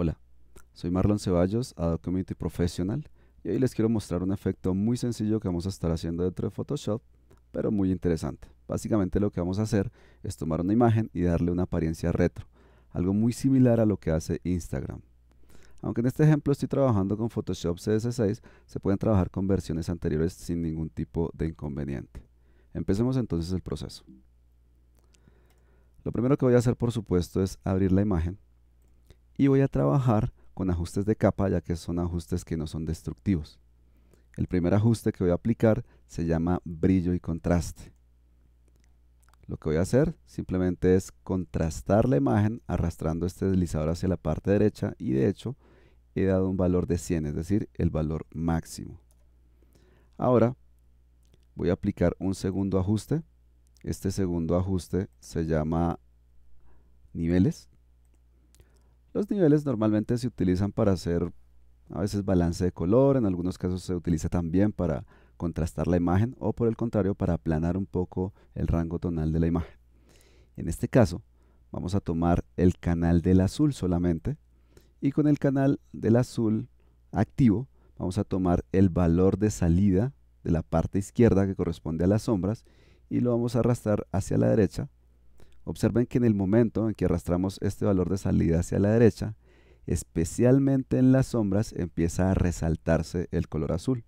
Hola, soy Marlon Ceballos, Adobe Community Professional, y hoy les quiero mostrar un efecto muy sencillo que vamos a estar haciendo dentro de Photoshop, pero muy interesante. Básicamente lo que vamos a hacer es tomar una imagen y darle una apariencia retro, algo muy similar a lo que hace Instagram. Aunque en este ejemplo estoy trabajando con Photoshop CS6, se pueden trabajar con versiones anteriores sin ningún tipo de inconveniente. Empecemos entonces el proceso. Lo primero que voy a hacer por supuesto es abrir la imagen y voy a trabajar con ajustes de capa ya que son ajustes que no son destructivos. El primer ajuste que voy a aplicar se llama brillo y contraste. Lo que voy a hacer simplemente es contrastar la imagen arrastrando este deslizador hacia la parte derecha y de hecho he dado un valor de 100, es decir, el valor máximo. Ahora voy a aplicar un segundo ajuste. Este segundo ajuste se llama niveles. Los niveles normalmente se utilizan para hacer a veces balance de color, en algunos casos se utiliza también para contrastar la imagen o por el contrario para aplanar un poco el rango tonal de la imagen. En este caso vamos a tomar el canal del azul solamente y con el canal del azul activo vamos a tomar el valor de salida de la parte izquierda que corresponde a las sombras y lo vamos a arrastrar hacia la derecha Observen que en el momento en que arrastramos este valor de salida hacia la derecha, especialmente en las sombras empieza a resaltarse el color azul.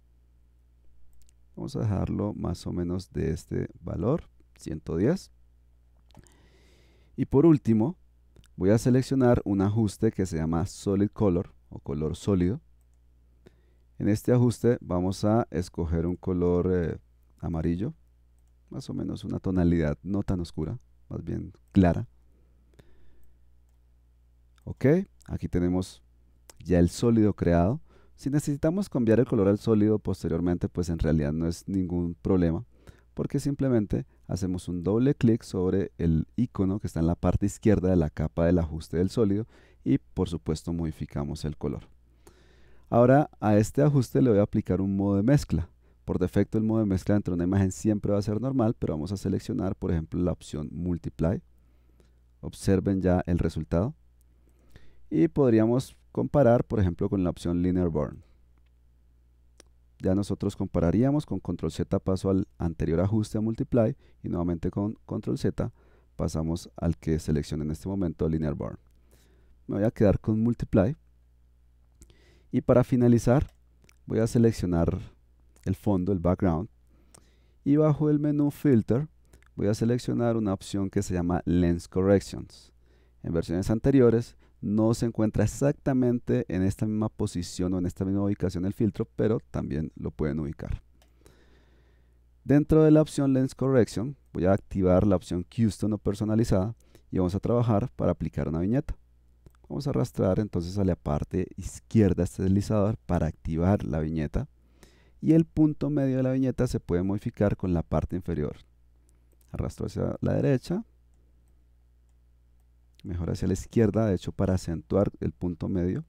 Vamos a dejarlo más o menos de este valor, 110. Y por último, voy a seleccionar un ajuste que se llama Solid Color o color sólido. En este ajuste vamos a escoger un color eh, amarillo, más o menos una tonalidad no tan oscura más bien clara. Ok, aquí tenemos ya el sólido creado. Si necesitamos cambiar el color al sólido posteriormente, pues en realidad no es ningún problema, porque simplemente hacemos un doble clic sobre el icono que está en la parte izquierda de la capa del ajuste del sólido y por supuesto modificamos el color. Ahora a este ajuste le voy a aplicar un modo de mezcla. Por defecto el modo de mezcla entre una imagen siempre va a ser normal, pero vamos a seleccionar por ejemplo la opción Multiply. Observen ya el resultado. Y podríamos comparar por ejemplo con la opción Linear Burn. Ya nosotros compararíamos con Control Z paso al anterior ajuste a Multiply y nuevamente con Control Z pasamos al que seleccioné en este momento Linear Burn. Me voy a quedar con Multiply. Y para finalizar voy a seleccionar el fondo, el background. Y bajo el menú Filter voy a seleccionar una opción que se llama Lens Corrections. En versiones anteriores no se encuentra exactamente en esta misma posición o en esta misma ubicación el filtro, pero también lo pueden ubicar. Dentro de la opción Lens Correction voy a activar la opción Custom o personalizada y vamos a trabajar para aplicar una viñeta. Vamos a arrastrar entonces a la parte izquierda este deslizador para activar la viñeta y el punto medio de la viñeta se puede modificar con la parte inferior. Arrastro hacia la derecha, mejor hacia la izquierda, de hecho para acentuar el punto medio,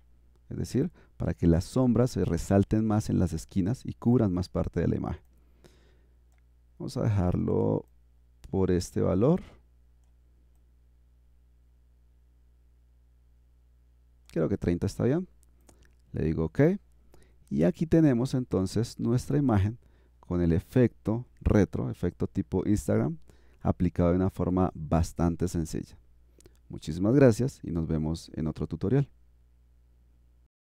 es decir, para que las sombras se resalten más en las esquinas y cubran más parte de la imagen. Vamos a dejarlo por este valor. Creo que 30 está bien. Le digo OK. Y aquí tenemos entonces nuestra imagen con el efecto retro, efecto tipo Instagram, aplicado de una forma bastante sencilla. Muchísimas gracias y nos vemos en otro tutorial.